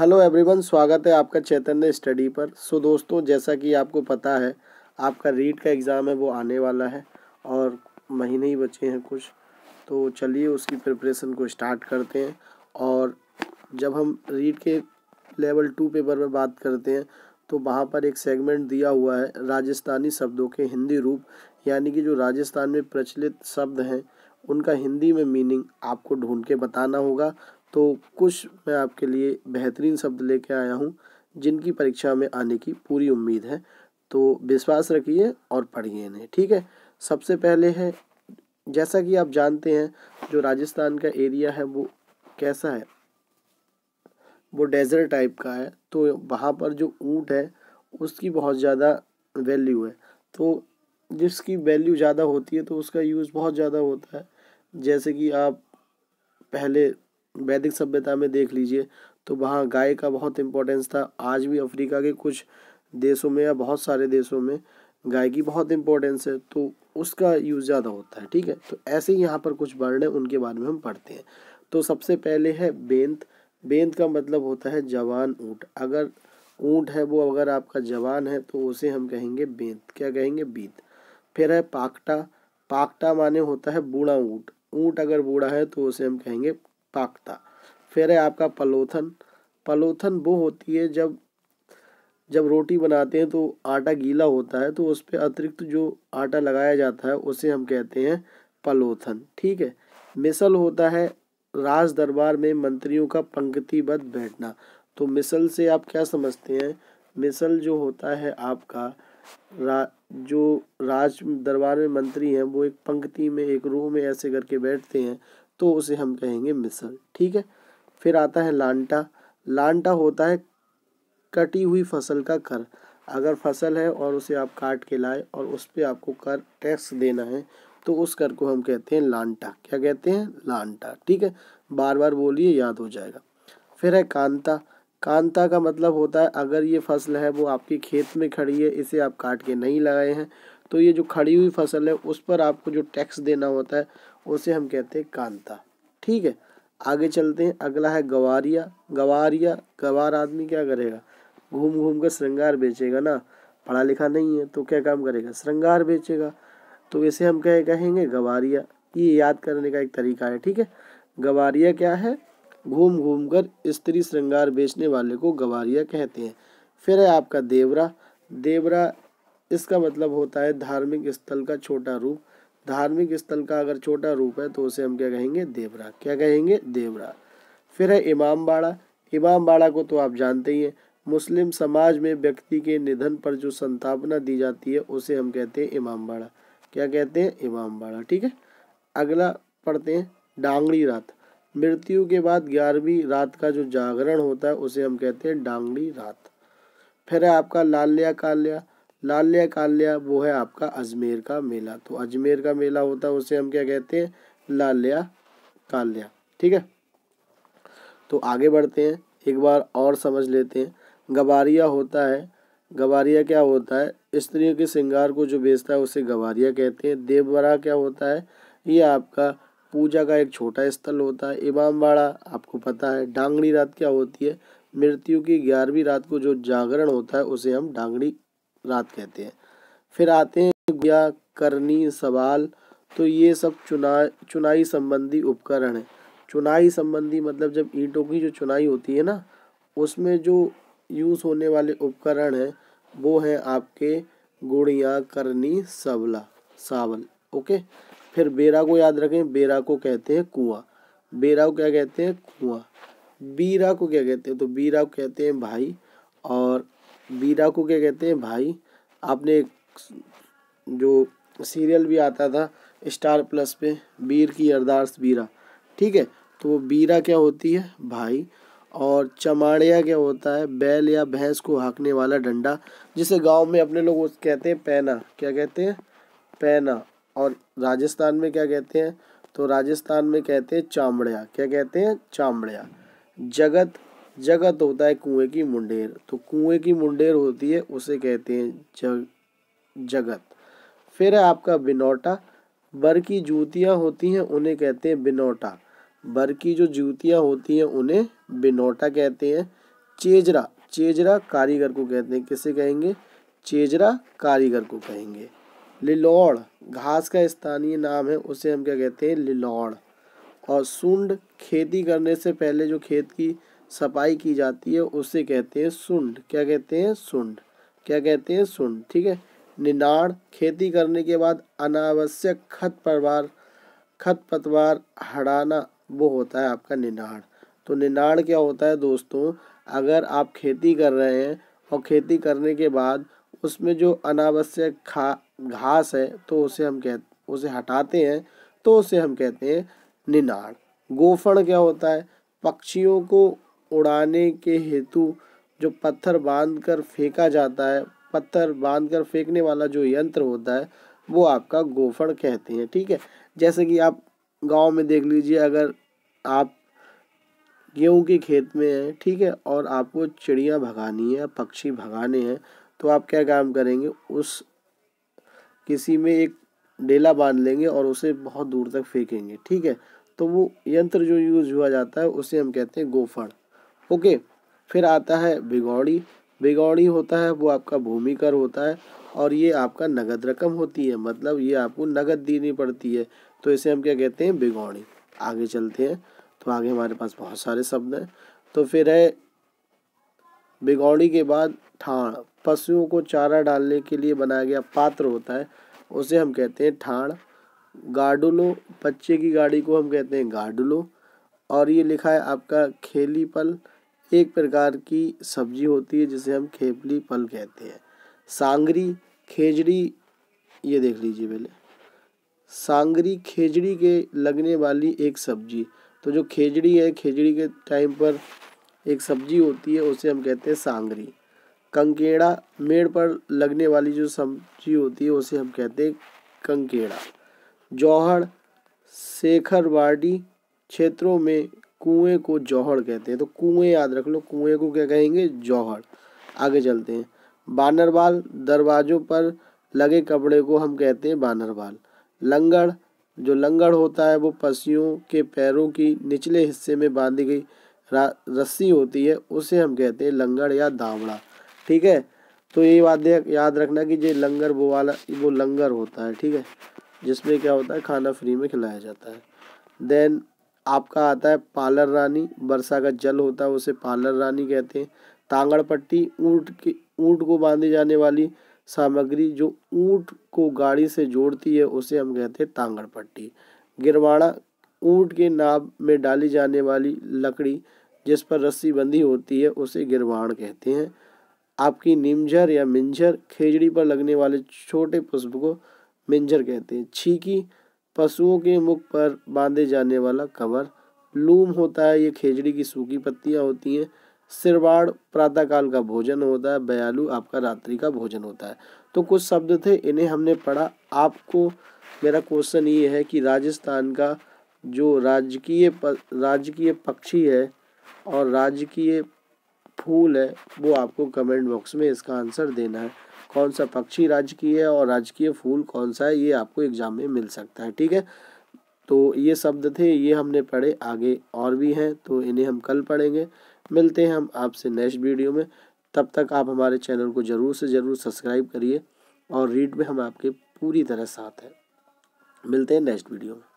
hello everyone स्वागत है आपका चैतन्य स्टडी पर सो so, दोस्तों जैसा कि आपको पता है आपका रीट का एग्ज़ाम है वो आने वाला है और महीने ही बचे हैं कुछ तो चलिए उसकी प्रिपरेशन को स्टार्ट करते हैं और जब हम रीट के लेवल टू पेपर में बात करते हैं तो वहाँ पर एक सेगमेंट दिया हुआ है राजस्थानी शब्दों के हिंदी रूप यानी कि जो राजस्थान में प्रचलित शब्द हैं उनका हिंदी में मीनिंग आपको ढूंढ के बताना होगा तो कुछ मैं आपके लिए बेहतरीन शब्द लेके आया हूँ जिनकी परीक्षा में आने की पूरी उम्मीद है तो विश्वास रखिए और पढ़िए इन्हें ठीक है सबसे पहले है जैसा कि आप जानते हैं जो राजस्थान का एरिया है वो कैसा है वो डेजर्ट टाइप का है तो वहाँ पर जो ऊँट है उसकी बहुत ज़्यादा वैल्यू है तो जिसकी वैल्यू ज़्यादा होती है तो उसका यूज़ बहुत ज़्यादा होता है जैसे कि आप पहले वैदिक सभ्यता में देख लीजिए तो वहाँ गाय का बहुत इम्पोर्टेंस था आज भी अफ्रीका के कुछ देशों में या बहुत सारे देशों में गाय की बहुत इम्पोर्टेंस है तो उसका यूज़ ज़्यादा होता है ठीक है तो ऐसे ही यहाँ पर कुछ वर्ड हैं उनके बारे में हम पढ़ते हैं तो सबसे पहले है बेंत बेंत का मतलब होता है जवान ऊँट अगर ऊँट है वो अगर आपका जवान है तो उसे हम कहेंगे बेंत क्या कहेंगे बीत फिर है पाकटा पाकटा माने होता है बूढ़ा ऊँट ऊँट अगर बूढ़ा है तो उसे हम कहेंगे ताकता फिर है आपका पलोथन पलोथन वो होती है जब जब रोटी बनाते हैं तो आटा गीला होता है तो उस पर अतिरिक्त जो आटा लगाया जाता है उसे हम कहते हैं पलोथन ठीक है मिसल होता है राज दरबार में मंत्रियों का पंक्तिबद्ध बैठना तो मिसल से आप क्या समझते हैं मिसल जो होता है आपका रा जो राज दरबार में मंत्री हैं वो एक पंक्ति में एक रूह में ऐसे करके बैठते हैं तो उसे हम कहेंगे मिसल ठीक है फिर आता है लांटा लांटा होता है कटी हुई फसल का कर अगर फसल है और उसे आप काट के लाए और उस पर आपको कर टैक्स देना है तो उस कर को हम कहते हैं लांटा क्या कहते हैं लांटा ठीक है बार बार बोलिए याद हो जाएगा फिर है कांता कांता का मतलब होता है अगर ये फसल है वो आपके खेत में खड़ी है इसे आप काट के नहीं लगाए हैं तो ये जो खड़ी हुई फसल है उस पर आपको जो टैक्स देना होता है उसे हम कहते हैं कांता ठीक है आगे चलते हैं अगला है गवारिया गवारिया गवार आदमी क्या करेगा घूम घूम कर श्रृंगार बेचेगा ना पढ़ा लिखा नहीं है तो क्या काम करेगा श्रृंगार बेचेगा तो इसे हम क्या कहेंगे गवारिया ये याद करने का एक तरीका है ठीक है गवारिया क्या है घूम घूम कर स्त्री श्रृंगार बेचने वाले को गवारिया कहते हैं फिर है आपका देवरा देवरा इसका मतलब होता है धार्मिक स्थल का छोटा रूप धार्मिक स्थल का अगर छोटा रूप है तो उसे हम क्या कहेंगे देवरा क्या कहेंगे देवरा फिर है इमामबाड़ा इमामबाड़ा को तो आप जानते ही हैं मुस्लिम समाज में व्यक्ति के निधन पर जो संतापना दी जाती है उसे हम कहते हैं इमामबाड़ा क्या कहते हैं इमामबाड़ा ठीक है अगला पढ़ते हैं डांगड़ी रात मृत्यु के बाद ग्यारहवीं रात का जो जागरण होता है उसे हम कहते हैं डांगड़ी रात फिर है आपका लाल्या काल्या लाल्या काल्या वो है आपका अजमेर का मेला तो अजमेर का मेला होता है उसे हम क्या कहते हैं लाल्या काल्या ठीक है तो आगे बढ़ते हैं एक बार और समझ लेते हैं गवारिया होता है गवारिया क्या होता है स्त्रियों के श्रृंगार को जो बेचता है उसे गवारिया कहते हैं देवबरा क्या होता है ये आपका पूजा का एक छोटा स्थल होता है इमामबाड़ा आपको पता है डांगड़ी रात क्या होती है मृत्यु की ग्यारहवीं रात को जो जागरण होता है उसे हम डांगड़ी रात कहते हैं फिर आते हैं गुड़िया करनी सवाल तो ये सब चुना चुनाई संबंधी उपकरण है चुनाई संबंधी मतलब जब ईंटों की जो चुनाई होती है ना उसमें जो यूज़ होने वाले उपकरण हैं वो हैं आपके गुड़िया करनी सबला सावल ओके फिर बेरा को याद रखें बेरा को कहते हैं कुआं बेरा को क्या कहते हैं कुआं बीरा को क्या कहते हैं तो बीरा को कहते हैं भाई और वीरा को क्या कहते हैं भाई आपने जो सीरियल भी आता था स्टार प्लस पे वीर की अरदास वीरा ठीक है तो वो वीरा क्या होती है भाई और चमाड़िया क्या होता है बैल या भैंस को हाँकने वाला डंडा जिसे गांव में अपने लोग उस कहते हैं पैना क्या कहते हैं पैना और राजस्थान में क्या कहते हैं तो राजस्थान में कहते हैं चामड़िया क्या कहते हैं चामड़िया जगत जगत तो होता है कुएं की मुंडेर तो कुएं की मुंडेर होती है उसे कहते हैं जग जगत फिर है आपका बिनौटा बर की जूतियाँ होती हैं उन्हें कहते हैं बिनौटा बर की जो जूतियाँ होती हैं उन्हें बिनौटा कहते हैं चेजरा चेजरा कारीगर को कहते हैं किसे कहेंगे चेजरा कारीगर को कहेंगे लिलौड़ घास का स्थानीय नाम है उसे हम क्या कहते हैं लिलौड़ और सुंड खेती करने से पहले जो खेत की सफाई की जाती है उसे कहते हैं सुंड क्या कहते हैं सुंड क्या कहते हैं सुंड ठीक है निनाड़ खेती करने के बाद अनावश्यक खत परवार खत पतवार हटाना वो होता है आपका निनाड़ तो निनाड़ क्या होता है दोस्तों अगर आप खेती कर रहे हैं और खेती करने के बाद उसमें जो अनावश्यक खा घास है तो उसे हम कह उसे हटाते हैं तो उसे हम कहते हैं निनाड़ गोफण क्या होता है पक्षियों को उड़ाने के हेतु जो पत्थर बांधकर फेंका जाता है पत्थर बांधकर फेंकने वाला जो यंत्र होता है वो आपका गोफड़ कहते हैं ठीक है जैसे कि आप गांव में देख लीजिए अगर आप गेहूं के खेत में हैं ठीक है और आपको चिड़िया भगानी है पक्षी भगाने हैं तो आप क्या काम करेंगे उस किसी में एक डेला बांध लेंगे और उसे बहुत दूर तक फेंकेंगे ठीक है तो वो यंत्र जो यूज हुआ जाता है उसे हम कहते हैं गोफड़ ओके फिर आता है बिगौड़ी बिगौड़ी होता है वो आपका भूमि कर होता है और ये आपका नगद रकम होती है मतलब ये आपको नगद देनी पड़ती है तो इसे हम क्या कहते हैं बिगौड़ी आगे चलते हैं तो आगे हमारे पास बहुत सारे शब्द हैं तो फिर है बिगौड़ी के बाद ठाण पशुओं को चारा डालने के लिए बनाया गया पात्र होता है उसे हम कहते हैं ठाण गाडुलो बच्चे की गाड़ी को हम कहते हैं गाडुलो और ये लिखा है आपका खेली पल एक प्रकार की सब्जी होती है जिसे हम खेपली फल कहते हैं सांगरी खेजड़ी ये देख लीजिए पहले सांगरी खेजड़ी के लगने वाली एक सब्जी तो जो खेजड़ी है खेजड़ी के टाइम पर एक सब्जी होती है उसे हम कहते हैं सांगरी कंकेड़ा मेड़ पर लगने वाली जो सब्जी होती है उसे हम कहते हैं कंकेड़ा जौहड़ शेखरवाड़ी क्षेत्रों में कुएं को जौहड़ कहते हैं तो कुएं याद रख लो कुएं को क्या कहेंगे जौहड़ आगे चलते हैं बानर बाल दरवाजों पर लगे कपड़े को हम कहते हैं बानर बाल लंगड़ जो लंगड़ होता है वो पशुओं के पैरों की निचले हिस्से में बांधी गई रस्सी होती है उसे हम कहते हैं लंगड़ या दावड़ा ठीक है तो ये बात याद रखना कि जो लंगर वो वाला वो लंगर होता है ठीक है जिसमें क्या होता है खाना फ्री में खिलाया जाता है देन आपका आता है पालर रानी वर्षा का जल होता है उसे पालर रानी कहते हैं तांगड़ पट्टी ऊँट की ऊँट को बांधे जाने वाली सामग्री जो ऊँट को गाड़ी से जोड़ती है उसे हम कहते हैं तांगड़ पट्टी गिरवाड़ा ऊँट के नाब में डाली जाने वाली लकड़ी जिस पर रस्सी बंधी होती है उसे गिरवाण कहते हैं आपकी निमझर या मिंझर खेजड़ी पर लगने वाले छोटे पुष्प को मिंझर कहते हैं छीकी पशुओं के मुख पर बांधे जाने वाला कवर लूम होता है ये खेजड़ी की सूखी पत्तियाँ होती हैं सिरवाड़ प्रातःकाल का भोजन होता है बयालू आपका रात्रि का भोजन होता है तो कुछ शब्द थे इन्हें हमने पढ़ा आपको मेरा क्वेश्चन ये है कि राजस्थान का जो राजकीय राजकीय पक्षी है और राजकीय फूल है वो आपको कमेंट बॉक्स में इसका आंसर देना है कौन सा पक्षी राजकीय है और राजकीय फूल कौन सा है ये आपको एग्जाम में मिल सकता है ठीक है तो ये शब्द थे ये हमने पढ़े आगे और भी हैं तो इन्हें हम कल पढ़ेंगे मिलते हैं हम आपसे नेक्स्ट वीडियो में तब तक आप हमारे चैनल को ज़रूर से ज़रूर सब्सक्राइब करिए और रीड में हम आपके पूरी तरह साथ हैं मिलते हैं नेक्स्ट वीडियो में